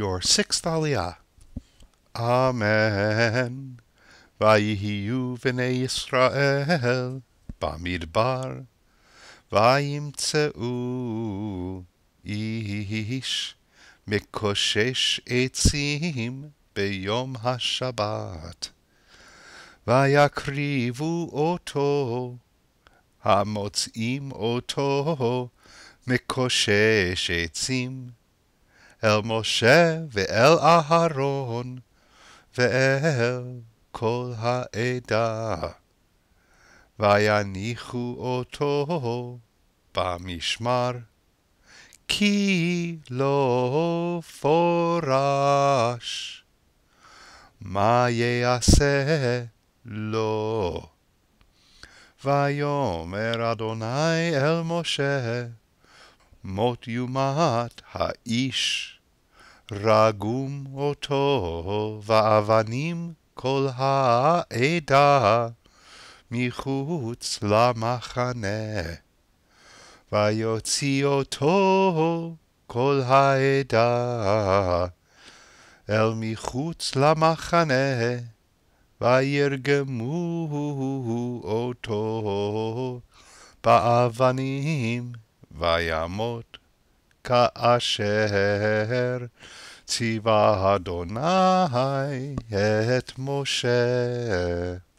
your sixth aliyah. Amen. Vayihiyu v'nei Yisrael bamidbar. Vayimtzeu ish mikoshesh etzim beyom ha-shabbat. vayakrivu oto hamotzim oto מקושש etzim. אל משה ואל אהרון ואל כל העדה. ויניחו אותו במשמר, כי לא פורש. מה יעשה לו? ויאמר אדוני אל משה, מות יומת האיש. רגום אותו ואבנים כל העדה מחוץ למחנה. ויוציא אותו כל העדה אל מחוץ למחנה, וירגמו אותו באבנים. וימות, כאשר ציווה אדוני את משה.